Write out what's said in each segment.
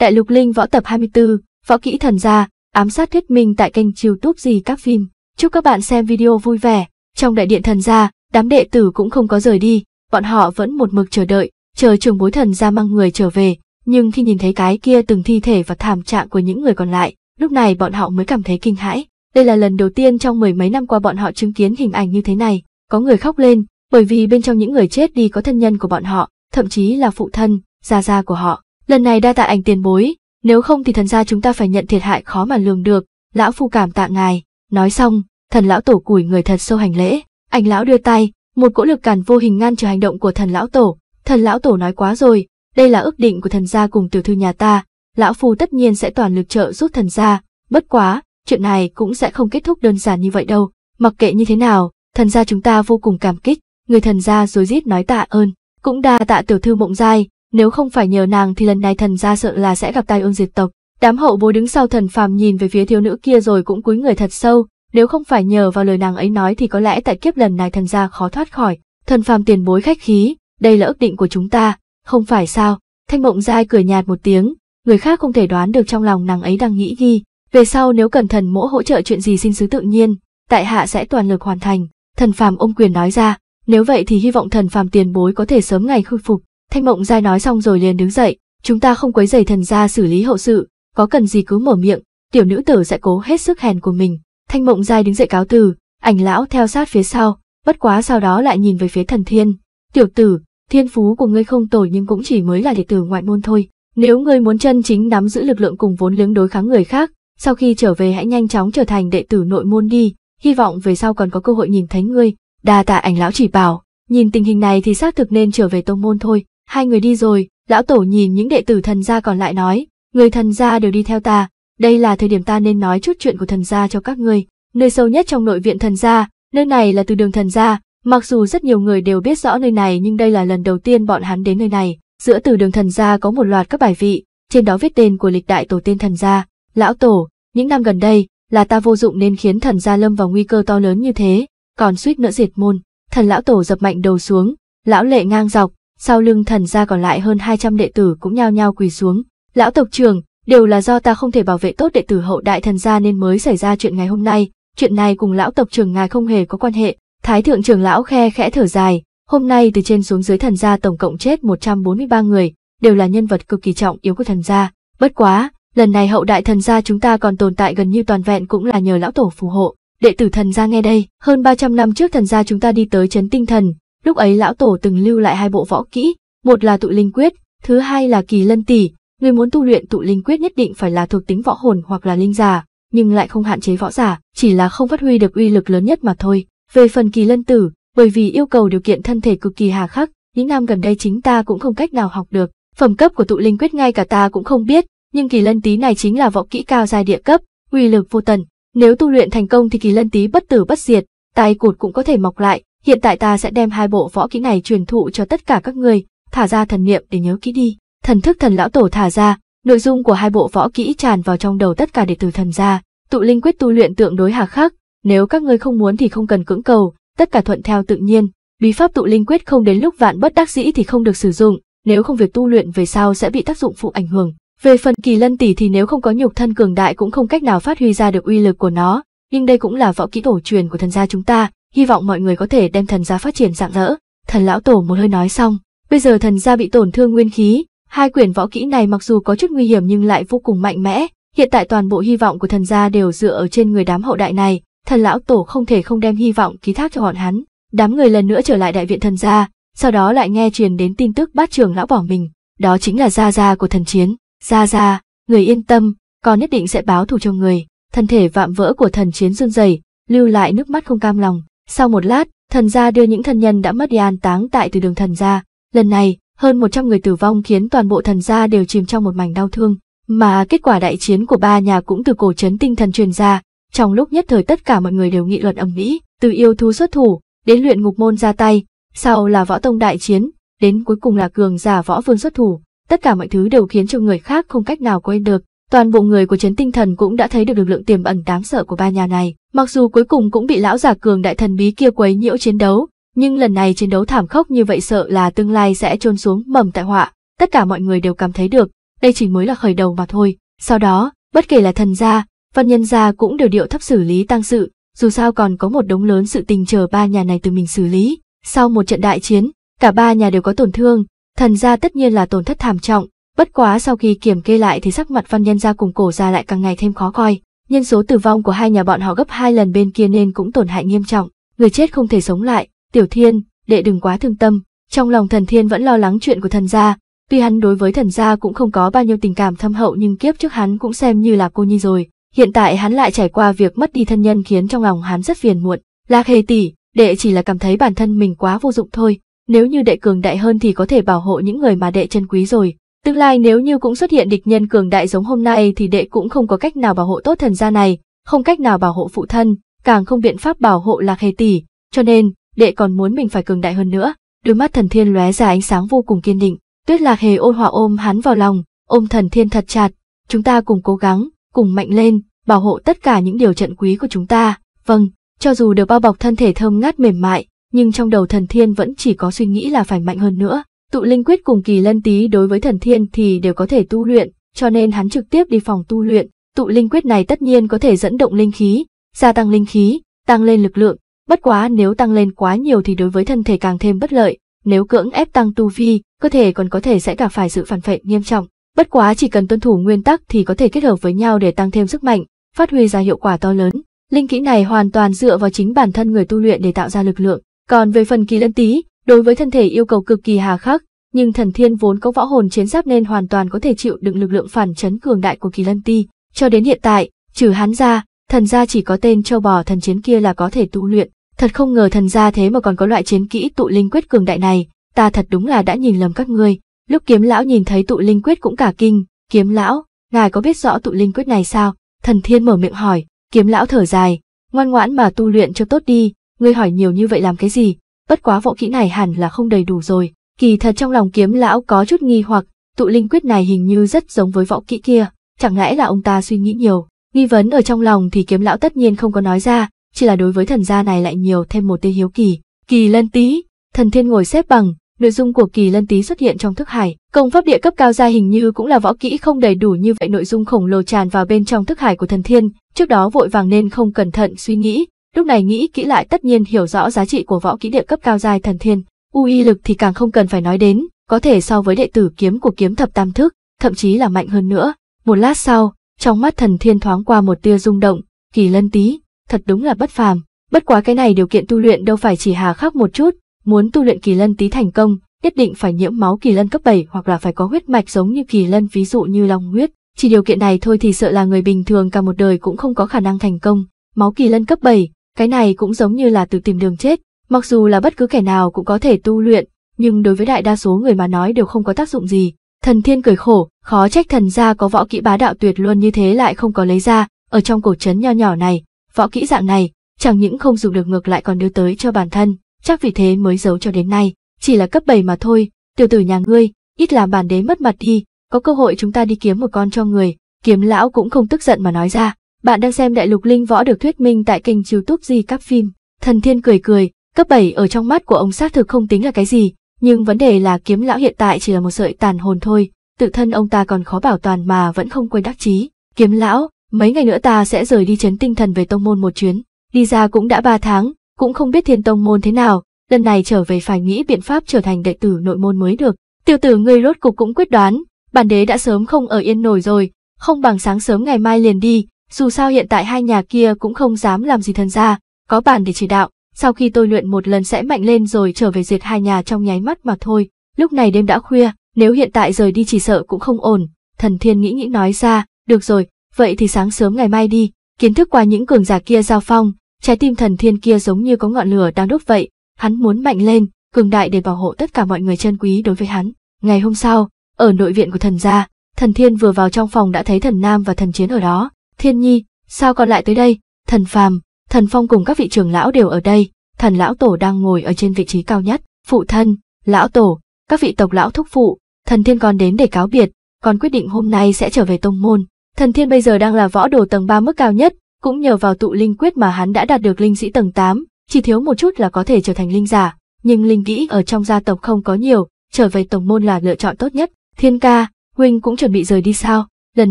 Đại lục linh võ tập 24, võ kỹ thần gia, ám sát thuyết minh tại kênh youtube gì các phim. Chúc các bạn xem video vui vẻ. Trong đại điện thần gia, đám đệ tử cũng không có rời đi, bọn họ vẫn một mực chờ đợi, chờ trường bối thần gia mang người trở về. Nhưng khi nhìn thấy cái kia từng thi thể và thảm trạng của những người còn lại, lúc này bọn họ mới cảm thấy kinh hãi. Đây là lần đầu tiên trong mười mấy năm qua bọn họ chứng kiến hình ảnh như thế này. Có người khóc lên, bởi vì bên trong những người chết đi có thân nhân của bọn họ, thậm chí là phụ thân, gia gia của họ. Lần này đa tạ ảnh tiền bối, nếu không thì thần gia chúng ta phải nhận thiệt hại khó mà lường được, lão phu cảm tạ ngài. Nói xong, thần lão tổ củi người thật sâu hành lễ, ảnh lão đưa tay, một cỗ lực cản vô hình ngăn trở hành động của thần lão tổ. Thần lão tổ nói quá rồi, đây là ước định của thần gia cùng tiểu thư nhà ta, lão phu tất nhiên sẽ toàn lực trợ giúp thần gia, bất quá, chuyện này cũng sẽ không kết thúc đơn giản như vậy đâu, mặc kệ như thế nào, thần gia chúng ta vô cùng cảm kích, người thần gia rối rít nói tạ ơn, cũng đa tạ tiểu thư mộng giai, nếu không phải nhờ nàng thì lần này thần gia sợ là sẽ gặp tai ương diệt tộc. Đám hậu bối đứng sau thần phàm nhìn về phía thiếu nữ kia rồi cũng cúi người thật sâu, nếu không phải nhờ vào lời nàng ấy nói thì có lẽ tại kiếp lần này thần gia khó thoát khỏi. Thần phàm tiền bối khách khí, đây là ước định của chúng ta, không phải sao? Thanh mộng giai cười nhạt một tiếng, người khác không thể đoán được trong lòng nàng ấy đang nghĩ ghi. Về sau nếu cần thần mỗ hỗ trợ chuyện gì xin sứ tự nhiên, tại hạ sẽ toàn lực hoàn thành. Thần phàm ôm quyền nói ra, nếu vậy thì hy vọng thần phàm tiền bối có thể sớm ngày khôi phục. Thanh Mộng Giai nói xong rồi liền đứng dậy, chúng ta không quấy giày thần gia xử lý hậu sự, có cần gì cứ mở miệng, tiểu nữ tử sẽ cố hết sức hèn của mình. Thanh Mộng Giai đứng dậy cáo từ, ảnh lão theo sát phía sau, bất quá sau đó lại nhìn về phía thần thiên. Tiểu tử, thiên phú của ngươi không tồi nhưng cũng chỉ mới là đệ tử ngoại môn thôi. Nếu ngươi muốn chân chính nắm giữ lực lượng cùng vốn liếng đối kháng người khác, sau khi trở về hãy nhanh chóng trở thành đệ tử nội môn đi, hy vọng về sau còn có cơ hội nhìn thấy ngươi. Đa tạ ảnh lão chỉ bảo, nhìn tình hình này thì xác thực nên trở về tông môn thôi, Hai người đi rồi, lão tổ nhìn những đệ tử thần gia còn lại nói, người thần gia đều đi theo ta, đây là thời điểm ta nên nói chút chuyện của thần gia cho các ngươi. Nơi sâu nhất trong nội viện thần gia, nơi này là từ đường thần gia, mặc dù rất nhiều người đều biết rõ nơi này nhưng đây là lần đầu tiên bọn hắn đến nơi này. Giữa từ đường thần gia có một loạt các bài vị, trên đó viết tên của lịch đại tổ tiên thần gia, lão tổ, những năm gần đây, là ta vô dụng nên khiến thần gia lâm vào nguy cơ to lớn như thế, còn suýt nữa diệt môn. Thần lão tổ dập mạnh đầu xuống, lão lệ ngang dọc, sau lưng thần gia còn lại hơn 200 đệ tử cũng nhao nhao quỳ xuống. Lão tộc trưởng, đều là do ta không thể bảo vệ tốt đệ tử hậu đại thần gia nên mới xảy ra chuyện ngày hôm nay, chuyện này cùng lão tộc trưởng ngài không hề có quan hệ. Thái thượng trưởng lão khe khẽ thở dài, hôm nay từ trên xuống dưới thần gia tổng cộng chết 143 người, đều là nhân vật cực kỳ trọng yếu của thần gia. Bất quá, lần này hậu đại thần gia chúng ta còn tồn tại gần như toàn vẹn cũng là nhờ lão tổ phù hộ. Đệ tử thần gia nghe đây, hơn 300 năm trước thần gia chúng ta đi tới chấn tinh thần, Lúc ấy lão tổ từng lưu lại hai bộ võ kỹ, một là tụ linh quyết, thứ hai là kỳ lân tỷ. Người muốn tu luyện tụ linh quyết nhất định phải là thuộc tính võ hồn hoặc là linh giả, nhưng lại không hạn chế võ giả, chỉ là không phát huy được uy lực lớn nhất mà thôi. Về phần kỳ lân tử, bởi vì yêu cầu điều kiện thân thể cực kỳ hà khắc, những năm gần đây chính ta cũng không cách nào học được. Phẩm cấp của tụ linh quyết ngay cả ta cũng không biết, nhưng kỳ lân tí này chính là võ kỹ cao giai địa cấp, uy lực vô tận. Nếu tu luyện thành công thì kỳ lân tí bất tử bất diệt, tai cụt cũng có thể mọc lại, Hiện tại ta sẽ đem hai bộ võ kỹ này truyền thụ cho tất cả các người, thả ra thần niệm để nhớ kỹ đi. Thần thức thần lão tổ thả ra, nội dung của hai bộ võ kỹ tràn vào trong đầu tất cả đệ tử thần gia, tụ linh quyết tu luyện tượng đối hà khắc, nếu các ngươi không muốn thì không cần cưỡng cầu, tất cả thuận theo tự nhiên, bí pháp tụ linh quyết không đến lúc vạn bất đắc dĩ thì không được sử dụng, nếu không việc tu luyện về sau sẽ bị tác dụng phụ ảnh hưởng. Về phần kỳ lân tỷ thì nếu không có nhục thân cường đại cũng không cách nào phát huy ra được uy lực của nó, nhưng đây cũng là võ kỹ tổ truyền của thần gia chúng ta, hy vọng mọi người có thể đem thần gia phát triển rạng rỡ. Thần lão tổ một hơi nói xong, bây giờ thần gia bị tổn thương nguyên khí, hai quyển võ kỹ này mặc dù có chút nguy hiểm nhưng lại vô cùng mạnh mẽ, hiện tại toàn bộ hy vọng của thần gia đều dựa ở trên người đám hậu đại này, thần lão tổ không thể không đem hy vọng ký thác cho bọn hắn. Đám người lần nữa trở lại đại viện thần gia, sau đó lại nghe truyền đến tin tức bát trường lão bỏ mình, đó chính là gia gia của thần chiến. Gia gia, người yên tâm, con nhất định sẽ báo thù cho người. Thân thể vạm vỡ của thần chiến run rẩy, lưu lại nước mắt không cam lòng, sau một lát, thần gia đưa những thân nhân đã mất đi an táng tại từ đường thần gia. Lần này, hơn 100 người tử vong khiến toàn bộ thần gia đều chìm trong một mảnh đau thương, mà kết quả đại chiến của ba nhà cũng từ cổ trấn tinh thần truyền ra. Trong lúc nhất thời tất cả mọi người đều nghị luận ầm ĩ, từ yêu thú xuất thủ, đến luyện ngục môn ra tay, sau là võ tông đại chiến, đến cuối cùng là cường giả võ vương xuất thủ, tất cả mọi thứ đều khiến cho người khác không cách nào quên được. Toàn bộ người của chấn tinh thần cũng đã thấy được lực lượng tiềm ẩn đáng sợ của ba nhà này, Mặc dù cuối cùng cũng bị lão giả cường đại thần bí kia quấy nhiễu chiến đấu, nhưng lần này chiến đấu thảm khốc như vậy sợ là tương lai sẽ trôn xuống mầm tại họa, tất cả mọi người đều cảm thấy được, đây chỉ mới là khởi đầu mà thôi. Sau đó, bất kể là thần gia, văn nhân gia cũng đều điệu thấp xử lý tăng sự, dù sao còn có một đống lớn sự tình chờ ba nhà này từ mình xử lý. Sau một trận đại chiến, cả ba nhà đều có tổn thương, thần gia tất nhiên là tổn thất thảm trọng, bất quá sau khi kiểm kê lại thì sắc mặt văn nhân gia cùng cổ gia lại càng ngày thêm khó coi. Nhân số tử vong của hai nhà bọn họ gấp hai lần bên kia nên cũng tổn hại nghiêm trọng, người chết không thể sống lại, tiểu thiên, đệ đừng quá thương tâm, trong lòng thần thiên vẫn lo lắng chuyện của thần gia, tuy hắn đối với thần gia cũng không có bao nhiêu tình cảm thâm hậu nhưng kiếp trước hắn cũng xem như là cô nhi rồi, hiện tại hắn lại trải qua việc mất đi thân nhân khiến trong lòng hắn rất phiền muộn, lạc hề tỷ, đệ chỉ là cảm thấy bản thân mình quá vô dụng thôi, nếu như đệ cường đại hơn thì có thể bảo hộ những người mà đệ chân quý rồi, Tương lai nếu như cũng xuất hiện địch nhân cường đại giống hôm nay thì đệ cũng không có cách nào bảo hộ tốt thần gia này, không cách nào bảo hộ phụ thân, càng không biện pháp bảo hộ lạc hề tỷ, cho nên, đệ còn muốn mình phải cường đại hơn nữa. Đôi mắt thần thiên lóe ra ánh sáng vô cùng kiên định, tuyết lạc hề ôn hòa ôm hắn vào lòng, ôm thần thiên thật chặt, chúng ta cùng cố gắng, cùng mạnh lên, bảo hộ tất cả những điều trận quý của chúng ta. Vâng, cho dù được bao bọc thân thể thơm ngát mềm mại, nhưng trong đầu thần thiên vẫn chỉ có suy nghĩ là phải mạnh hơn nữa, Tụ linh quyết cùng kỳ lân tý đối với thần thiên thì đều có thể tu luyện, cho nên hắn trực tiếp đi phòng tu luyện. Tụ linh quyết này tất nhiên có thể dẫn động linh khí, gia tăng linh khí, tăng lên lực lượng, bất quá nếu tăng lên quá nhiều thì đối với thân thể càng thêm bất lợi, nếu cưỡng ép tăng tu vi, cơ thể còn có thể sẽ gặp phải sự phản phệ nghiêm trọng. Bất quá chỉ cần tuân thủ nguyên tắc thì có thể kết hợp với nhau để tăng thêm sức mạnh, phát huy ra hiệu quả to lớn. Linh kỹ này hoàn toàn dựa vào chính bản thân người tu luyện để tạo ra lực lượng. Còn về phần kỳ lân tý. Đối với thân thể yêu cầu cực kỳ hà khắc, nhưng thần thiên vốn có võ hồn chiến giáp nên hoàn toàn có thể chịu đựng lực lượng phản chấn cường đại của kỳ lân ti. Cho đến hiện tại, trừ hắn ra, thần gia chỉ có tên châu bò thần chiến kia là có thể tu luyện. Thật không ngờ thần gia thế mà còn có loại chiến kỹ tụ linh quyết cường đại này, ta thật đúng là đã nhìn lầm các ngươi. Lúc kiếm lão nhìn thấy tụ linh quyết cũng cả kinh, kiếm lão, ngài có biết rõ tụ linh quyết này sao? Thần thiên mở miệng hỏi, kiếm lão thở dài, ngoan ngoãn mà tu luyện cho tốt đi, ngươi hỏi nhiều như vậy làm cái gì? bất quá võ kỹ này hẳn là không đầy đủ rồi. Kỳ thật trong lòng kiếm lão có chút nghi hoặc, tụ linh quyết này hình như rất giống với võ kỹ kia, chẳng lẽ là ông ta suy nghĩ nhiều. Nghi vấn ở trong lòng thì kiếm lão tất nhiên không có nói ra, chỉ là đối với thần gia này lại nhiều thêm một tia hiếu kỳ. Kỳ lân tý, thần thiên ngồi xếp bằng, nội dung của kỳ lân tý xuất hiện trong thức hải công pháp địa cấp cao gia hình như cũng là võ kỹ không đầy đủ như vậy nội dung khổng lồ tràn vào bên trong thức hải của thần thiên trước đó vội vàng nên không cẩn thận suy nghĩ Lúc này nghĩ kỹ lại tất nhiên hiểu rõ giá trị của võ kỹ địa cấp cao giai thần thiên, uy lực thì càng không cần phải nói đến, có thể so với đệ tử kiếm của kiếm thập tam thức, thậm chí là mạnh hơn nữa. Một lát sau, trong mắt thần thiên thoáng qua một tia rung động, kỳ lân tí, thật đúng là bất phàm. Bất quá cái này điều kiện tu luyện đâu phải chỉ hà khắc một chút, muốn tu luyện kỳ lân tí thành công, nhất định phải nhiễm máu kỳ lân cấp 7 hoặc là phải có huyết mạch giống như kỳ lân ví dụ như long huyết. Chỉ điều kiện này thôi thì sợ là người bình thường cả một đời cũng không có khả năng thành công. Máu kỳ lân cấp 7, cái này cũng giống như là tự tìm đường chết, mặc dù là bất cứ kẻ nào cũng có thể tu luyện, nhưng đối với đại đa số người mà nói đều không có tác dụng gì. Thần thiên cười khổ, khó trách thần gia có võ kỹ bá đạo tuyệt luôn như thế lại không có lấy ra, ở trong cổ trấn nho nhỏ này, võ kỹ dạng này, chẳng những không dùng được ngược lại còn đưa tới cho bản thân, chắc vì thế mới giấu cho đến nay, chỉ là cấp 7 mà thôi, tiểu tử nhà ngươi, ít làm bản đế mất mặt đi, có cơ hội chúng ta đi kiếm một con cho người, kiếm lão cũng không tức giận mà nói ra, bạn đang xem Đại Lục Linh Võ được thuyết minh tại kênh YouTube Di Các Phim. Thần Thiên cười cười, cấp 7 ở trong mắt của ông xác thực không tính là cái gì, nhưng vấn đề là kiếm lão hiện tại chỉ là một sợi tàn hồn thôi, tự thân ông ta còn khó bảo toàn mà vẫn không quên đắc chí. Kiếm lão, mấy ngày nữa ta sẽ rời đi chấn tinh thần về tông môn một chuyến, đi ra cũng đã 3 tháng, cũng không biết thiên tông môn thế nào, lần này trở về phải nghĩ biện pháp trở thành đệ tử nội môn mới được. tiêu tử ngươi rốt cục cũng quyết đoán, bản đế đã sớm không ở yên nổi rồi, không bằng sáng sớm ngày mai liền đi, dù sao hiện tại hai nhà kia cũng không dám làm gì thần gia, có bản để chỉ đạo, sau khi tôi luyện một lần sẽ mạnh lên rồi trở về diệt hai nhà trong nháy mắt mà thôi. Lúc này đêm đã khuya, nếu hiện tại rời đi chỉ sợ cũng không ổn. Thần thiên nghĩ nghĩ nói ra, được rồi, vậy thì sáng sớm ngày mai đi, kiến thức qua những cường giả kia giao phong, trái tim thần thiên kia giống như có ngọn lửa đang đốt vậy, hắn muốn mạnh lên, cường đại để bảo hộ tất cả mọi người chân quý đối với hắn. Ngày hôm sau, ở nội viện của thần gia, thần thiên vừa vào trong phòng đã thấy thần nam và thần chiến ở đó, Thiên Nhi, sao còn lại tới đây? Thần Phàm, Thần Phong cùng các vị trưởng lão đều ở đây, thần lão tổ đang ngồi ở trên vị trí cao nhất, phụ thân, lão tổ, các vị tộc lão thúc phụ, thần thiên còn đến để cáo biệt, còn quyết định hôm nay sẽ trở về tông môn. Thần thiên bây giờ đang là võ đồ tầng 3 mức cao nhất, cũng nhờ vào tụ linh quyết mà hắn đã đạt được linh sĩ tầng 8, chỉ thiếu một chút là có thể trở thành linh giả, nhưng linh kỹ ở trong gia tộc không có nhiều, trở về tông môn là lựa chọn tốt nhất. Thiên ca, huynh cũng chuẩn bị rời đi sao? Lần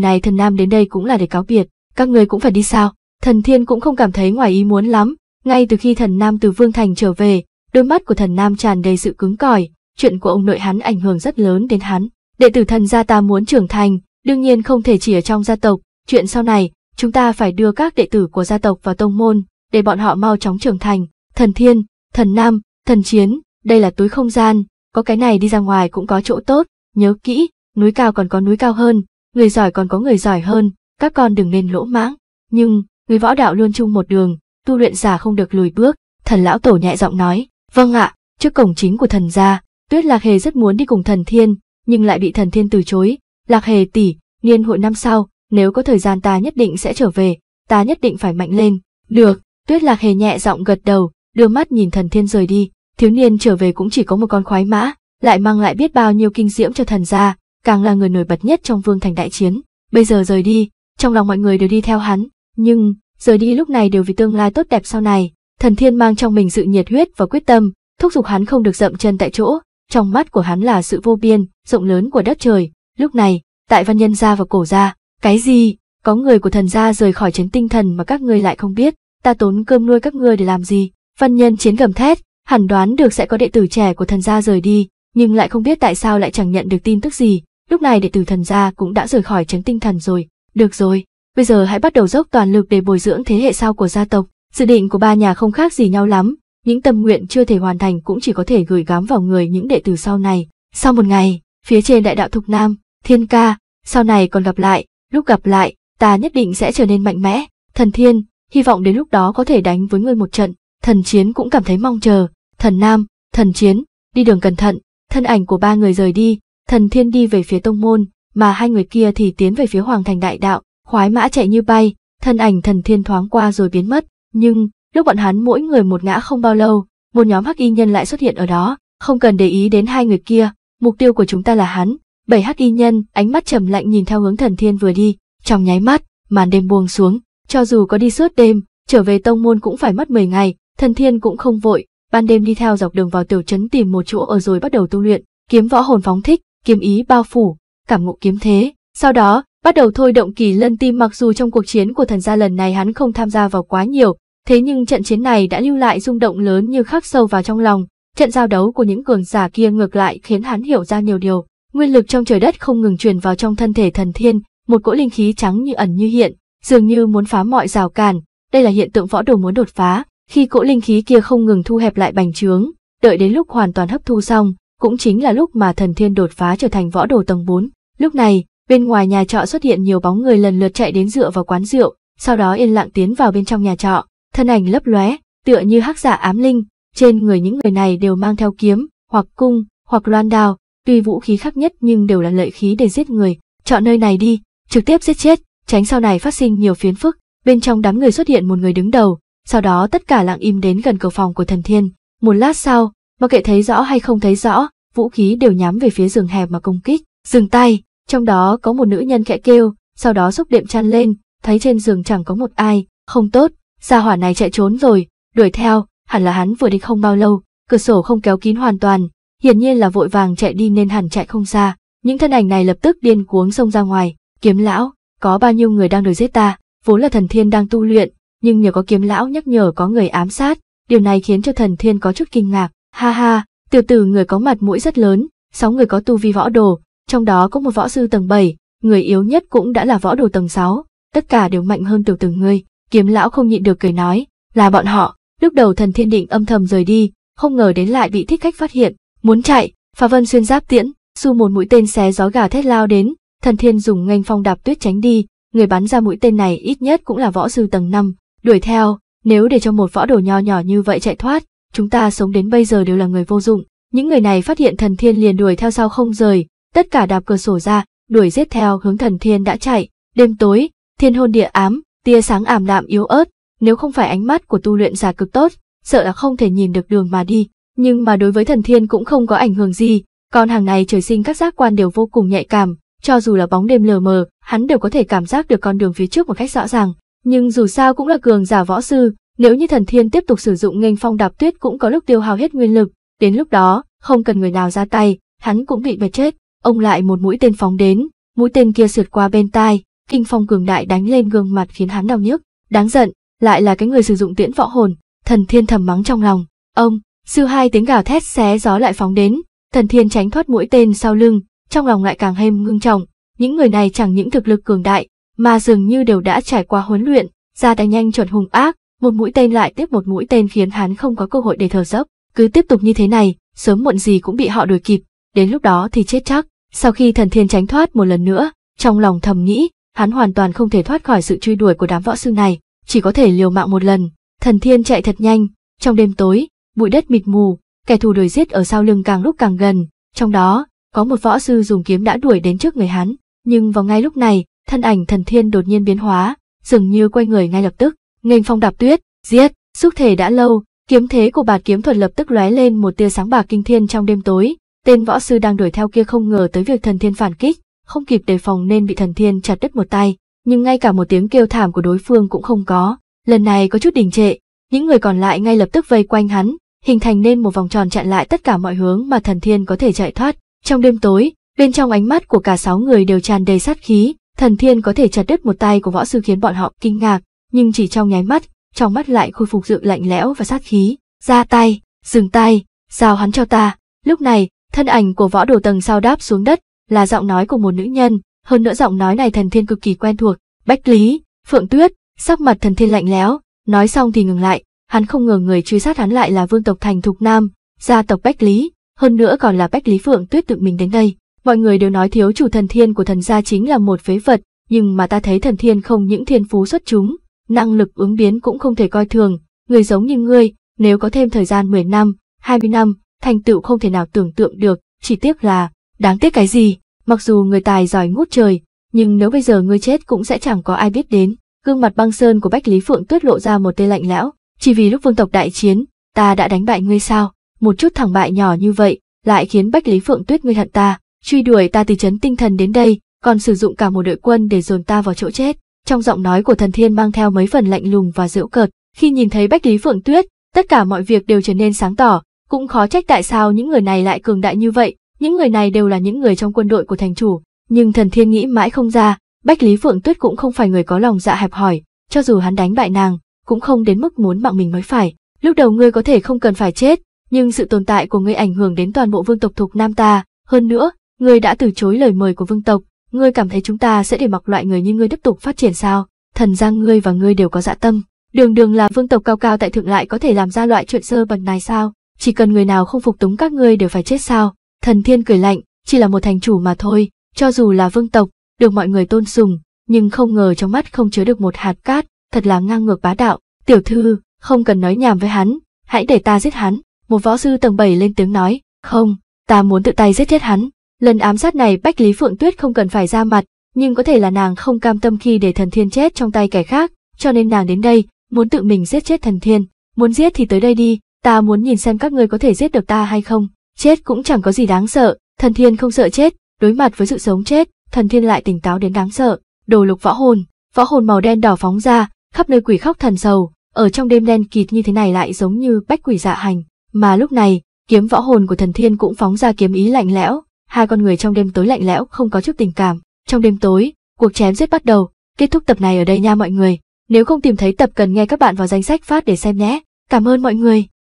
này thần nam đến đây cũng là để cáo biệt các người cũng phải đi sao? Thần Thiên cũng không cảm thấy ngoài ý muốn lắm, ngay từ khi thần Nam từ Vương Thành trở về, đôi mắt của thần Nam tràn đầy sự cứng cỏi, chuyện của ông nội hắn ảnh hưởng rất lớn đến hắn. Đệ tử thần gia ta muốn trưởng thành, đương nhiên không thể chỉ ở trong gia tộc, chuyện sau này, chúng ta phải đưa các đệ tử của gia tộc vào tông môn, để bọn họ mau chóng trưởng thành. Thần Thiên, thần Nam, thần Chiến, đây là túi không gian, có cái này đi ra ngoài cũng có chỗ tốt, nhớ kỹ, núi cao còn có núi cao hơn, người giỏi còn có người giỏi hơn, các con đừng nên lỗ mãng, nhưng, người võ đạo luôn chung một đường, tu luyện giả không được lùi bước, thần lão tổ nhẹ giọng nói, vâng ạ, trước cổng chính của thần gia, tuyết lạc hề rất muốn đi cùng thần thiên, nhưng lại bị thần thiên từ chối, lạc hề tỷ, niên hội năm sau, nếu có thời gian ta nhất định sẽ trở về, ta nhất định phải mạnh lên, được, tuyết lạc hề nhẹ giọng gật đầu, đưa mắt nhìn thần thiên rời đi, thiếu niên trở về cũng chỉ có một con khoái mã, lại mang lại biết bao nhiêu kinh diễm cho thần gia, càng là người nổi bật nhất trong vương thành đại chiến, bây giờ rời đi, trong lòng mọi người đều đi theo hắn, nhưng, rời đi lúc này đều vì tương lai tốt đẹp sau này, thần thiên mang trong mình sự nhiệt huyết và quyết tâm, thúc giục hắn không được dậm chân tại chỗ, trong mắt của hắn là sự vô biên, rộng lớn của đất trời, lúc này, tại văn nhân gia và cổ gia, cái gì, có người của thần gia rời khỏi chấn tinh thần mà các ngươi lại không biết, ta tốn cơm nuôi các ngươi để làm gì, văn nhân chiến gầm thét, hẳn đoán được sẽ có đệ tử trẻ của thần gia rời đi, nhưng lại không biết tại sao lại chẳng nhận được tin tức gì, lúc này đệ tử thần gia cũng đã rời khỏi chấn tinh thần rồi, được rồi, bây giờ hãy bắt đầu dốc toàn lực để bồi dưỡng thế hệ sau của gia tộc. Dự định của ba nhà không khác gì nhau lắm, những tâm nguyện chưa thể hoàn thành cũng chỉ có thể gửi gắm vào người những đệ tử sau này. Sau một ngày, phía trên đại đạo Thục Nam, Thiên Ca, sau này còn gặp lại, lúc gặp lại, ta nhất định sẽ trở nên mạnh mẽ. Thần Thiên, hy vọng đến lúc đó có thể đánh với ngươi một trận. Thần Chiến cũng cảm thấy mong chờ. Thần Nam, Thần Chiến, đi đường cẩn thận. Thân ảnh của ba người rời đi, Thần Thiên đi về phía tông môn, mà hai người kia thì tiến về phía hoàng thành đại đạo, khoái mã chạy như bay, thân ảnh thần thiên thoáng qua rồi biến mất, nhưng lúc bọn hắn mỗi người một ngã không bao lâu, một nhóm hắc y nhân lại xuất hiện ở đó, không cần để ý đến hai người kia, mục tiêu của chúng ta là hắn. Bảy hắc y nhân, ánh mắt trầm lạnh nhìn theo hướng thần thiên vừa đi, trong nháy mắt, màn đêm buông xuống, cho dù có đi suốt đêm, trở về tông môn cũng phải mất 10 ngày, thần thiên cũng không vội, ban đêm đi theo dọc đường vào tiểu trấn tìm một chỗ ở rồi bắt đầu tu luyện, kiếm võ hồn phóng thích, kiếm ý bao phủ, cảm ngộ kiếm thế. Sau đó, bắt đầu thôi động kỳ lân tim mặc dù trong cuộc chiến của thần gia lần này hắn không tham gia vào quá nhiều, thế nhưng trận chiến này đã lưu lại rung động lớn như khắc sâu vào trong lòng. Trận giao đấu của những cường giả kia ngược lại khiến hắn hiểu ra nhiều điều. Nguyên lực trong trời đất không ngừng truyền vào trong thân thể thần thiên, một cỗ linh khí trắng như ẩn như hiện, dường như muốn phá mọi rào cản. Đây là hiện tượng võ đồ muốn đột phá, khi cỗ linh khí kia không ngừng thu hẹp lại bành trướng, đợi đến lúc hoàn toàn hấp thu xong, cũng chính là lúc mà thần thiên đột phá trở thành võ đồ tầng 4. Lúc này, bên ngoài nhà trọ xuất hiện nhiều bóng người lần lượt chạy đến dựa vào quán rượu, sau đó yên lặng tiến vào bên trong nhà trọ, thân ảnh lấp lóe, tựa như hắc giả dạ ám linh, trên người những người này đều mang theo kiếm, hoặc cung, hoặc loan đao, tuy vũ khí khác nhất nhưng đều là lợi khí để giết người, chọn nơi này đi, trực tiếp giết chết, tránh sau này phát sinh nhiều phiến phức. Bên trong đám người xuất hiện một người đứng đầu, sau đó tất cả lặng im đến gần cầu phòng của thần thiên. Một lát sau, mặc kệ thấy rõ hay không thấy rõ, vũ khí đều nhắm về phía giường hẹp mà công kích. Dừng tay, trong đó có một nữ nhân khẽ kêu, sau đó xúc đệm chăn lên, thấy trên giường chẳng có một ai, không tốt, gia hỏa này chạy trốn rồi, đuổi theo, hẳn là hắn vừa đi không bao lâu, cửa sổ không kéo kín hoàn toàn, hiển nhiên là vội vàng chạy đi nên hẳn chạy không xa. Những thân ảnh này lập tức điên cuống xông ra ngoài, kiếm lão, có bao nhiêu người đang đuổi giết ta, vốn là thần thiên đang tu luyện, nhưng nhờ có kiếm lão nhắc nhở có người ám sát, điều này khiến cho thần thiên có chút kinh ngạc, ha ha, tiểu tử người có mặt mũi rất lớn, sáu người có tu vi võ đồ, trong đó có một võ sư tầng 7, người yếu nhất cũng đã là võ đồ tầng 6, tất cả đều mạnh hơn tiểu từng ngươi. Kiếm lão không nhịn được cười nói, là bọn họ, lúc đầu thần thiên định âm thầm rời đi, không ngờ đến lại bị thích khách phát hiện, muốn chạy, phá vân xuyên giáp tiễn, su một mũi tên xé gió gà thét lao đến, thần thiên dùng nghênh phong đạp tuyết tránh đi, người bắn ra mũi tên này ít nhất cũng là võ sư tầng 5, đuổi theo, nếu để cho một võ đồ nho nhỏ như vậy chạy thoát, chúng ta sống đến bây giờ đều là người vô dụng. Những người này phát hiện thần thiên liền đuổi theo sau không rời, tất cả đạp cửa sổ ra, đuổi giết theo hướng thần thiên đã chạy. Đêm tối, thiên hôn địa ám, tia sáng ảm đạm yếu ớt, nếu không phải ánh mắt của tu luyện giả cực tốt, sợ là không thể nhìn được đường mà đi. Nhưng mà đối với thần thiên cũng không có ảnh hưởng gì, con hàng này trời sinh các giác quan đều vô cùng nhạy cảm, cho dù là bóng đêm lờ mờ, hắn đều có thể cảm giác được con đường phía trước một cách rõ ràng. Nhưng dù sao cũng là cường giả võ sư, nếu như thần thiên tiếp tục sử dụng nghênh phong đạp tuyết cũng có lúc tiêu hao hết nguyên lực, đến lúc đó, không cần người nào ra tay, hắn cũng bị mệt chết ông lại một mũi tên phóng đến, mũi tên kia sượt qua bên tai, kinh phong cường đại đánh lên gương mặt khiến hắn đau nhức, đáng giận, lại là cái người sử dụng tiễn võ hồn, thần thiên thầm mắng trong lòng, ông, sư hai tiếng gào thét xé gió lại phóng đến, thần thiên tránh thoát mũi tên sau lưng, trong lòng lại càng thêm ngưng trọng, những người này chẳng những thực lực cường đại, mà dường như đều đã trải qua huấn luyện, ra tay nhanh chuẩn hùng ác, một mũi tên lại tiếp một mũi tên khiến hắn không có cơ hội để thở dốc, cứ tiếp tục như thế này, sớm muộn gì cũng bị họ đuổi kịp đến lúc đó thì chết chắc. Sau khi thần thiên tránh thoát một lần nữa, trong lòng thầm nghĩ, hắn hoàn toàn không thể thoát khỏi sự truy đuổi của đám võ sư này, chỉ có thể liều mạng một lần. Thần thiên chạy thật nhanh, trong đêm tối, bụi đất mịt mù, kẻ thù đuổi giết ở sau lưng càng lúc càng gần, trong đó, có một võ sư dùng kiếm đã đuổi đến trước người hắn, nhưng vào ngay lúc này, thân ảnh thần thiên đột nhiên biến hóa, dường như quay người ngay lập tức, nghênh phong đạp tuyết, giết, xúc thể đã lâu, kiếm thế của bạt kiếm thuật lập tức lóe lên một tia sáng bạc kinh thiên trong đêm tối, Tên võ sư đang đuổi theo kia không ngờ tới việc thần thiên phản kích, không kịp đề phòng nên bị thần thiên chặt đứt một tay, nhưng ngay cả một tiếng kêu thảm của đối phương cũng không có, lần này có chút đình trệ, những người còn lại ngay lập tức vây quanh hắn, hình thành nên một vòng tròn chặn lại tất cả mọi hướng mà thần thiên có thể chạy thoát. Trong đêm tối, bên trong ánh mắt của cả sáu người đều tràn đầy sát khí, thần thiên có thể chặt đứt một tay của võ sư khiến bọn họ kinh ngạc, nhưng chỉ trong nháy mắt, trong mắt lại khôi phục sự lạnh lẽo và sát khí. Ra tay, dừng tay, giao hắn cho ta. Lúc này, Thân ảnh của võ đồ tầng sao đáp xuống đất, là giọng nói của một nữ nhân, hơn nữa giọng nói này thần thiên cực kỳ quen thuộc, Bách Lý, Phượng Tuyết, sắc mặt thần thiên lạnh lẽo, nói xong thì ngừng lại, hắn không ngờ người truy sát hắn lại là vương tộc thành thục nam, gia tộc Bách Lý, hơn nữa còn là Bách Lý Phượng Tuyết tự mình đến đây. Mọi người đều nói thiếu chủ thần thiên của thần gia chính là một phế vật, nhưng mà ta thấy thần thiên không những thiên phú xuất chúng, năng lực ứng biến cũng không thể coi thường, người giống như ngươi, nếu có thêm thời gian 10 năm, 20 năm, thành tựu không thể nào tưởng tượng được, chỉ tiếc là, đáng tiếc cái gì, mặc dù người tài giỏi ngút trời, nhưng nếu bây giờ ngươi chết cũng sẽ chẳng có ai biết đến. Gương mặt băng sơn của Bách Lý Phượng tuyết lộ ra một tê lạnh lẽo, chỉ vì lúc vương tộc đại chiến, ta đã đánh bại ngươi sao, một chút thẳng bại nhỏ như vậy, lại khiến Bách Lý Phượng tuyết ngươi hận ta, truy đuổi ta từ chấn tinh thần đến đây, còn sử dụng cả một đội quân để dồn ta vào chỗ chết. Trong giọng nói của thần thiên mang theo mấy phần lạnh lùng và dễu cợt, khi nhìn thấy Bách Lý Phượng tuyết, tất cả mọi việc đều trở nên sáng tỏ, cũng khó trách tại sao những người này lại cường đại như vậy, những người này đều là những người trong quân đội của thành chủ, nhưng thần thiên nghĩ mãi không ra, Bách Lý Phượng Tuyết cũng không phải người có lòng dạ hẹp hòi, cho dù hắn đánh bại nàng, cũng không đến mức muốn mạng mình mới phải. Lúc đầu ngươi có thể không cần phải chết, nhưng sự tồn tại của ngươi ảnh hưởng đến toàn bộ vương tộc thuộc nam ta, hơn nữa, ngươi đã từ chối lời mời của vương tộc, ngươi cảm thấy chúng ta sẽ để mặc loại người như ngươi tiếp tục phát triển sao? Thần giang ngươi và ngươi đều có dạ tâm, đường đường là vương tộc cao cao tại thượng lại có thể làm ra loại chuyện sơ bẩn này sao? chỉ cần người nào không phục túng các ngươi đều phải chết sao? Thần thiên cười lạnh, chỉ là một thành chủ mà thôi, cho dù là vương tộc, được mọi người tôn sùng, nhưng không ngờ trong mắt không chứa được một hạt cát, thật là ngang ngược bá đạo. Tiểu thư, không cần nói nhảm với hắn, hãy để ta giết hắn. Một võ sư tầng 7 lên tiếng nói, không, ta muốn tự tay giết chết hắn. Lần ám sát này Bách Lý Phượng Tuyết không cần phải ra mặt, nhưng có thể là nàng không cam tâm khi để thần thiên chết trong tay kẻ khác, cho nên nàng đến đây, muốn tự mình giết chết thần thiên. Muốn giết thì tới đây đi, ta muốn nhìn xem các ngươi có thể giết được ta hay không. Chết cũng chẳng có gì đáng sợ, thần thiên không sợ chết, đối mặt với sự sống chết, thần thiên lại tỉnh táo đến đáng sợ. Đồ lục võ hồn, võ hồn màu đen đỏ phóng ra, khắp nơi quỷ khóc thần sầu, ở trong đêm đen kịt như thế này lại giống như bách quỷ dạ hành. Mà lúc này, kiếm võ hồn của thần thiên cũng phóng ra kiếm ý lạnh lẽo, hai con người trong đêm tối lạnh lẽo không có chút tình cảm. Trong đêm tối, cuộc chém giết bắt đầu, kết thúc tập này ở đây nha mọi người. Nếu không tìm thấy tập cần nghe các bạn vào danh sách phát để xem nhé. Cảm ơn mọi người.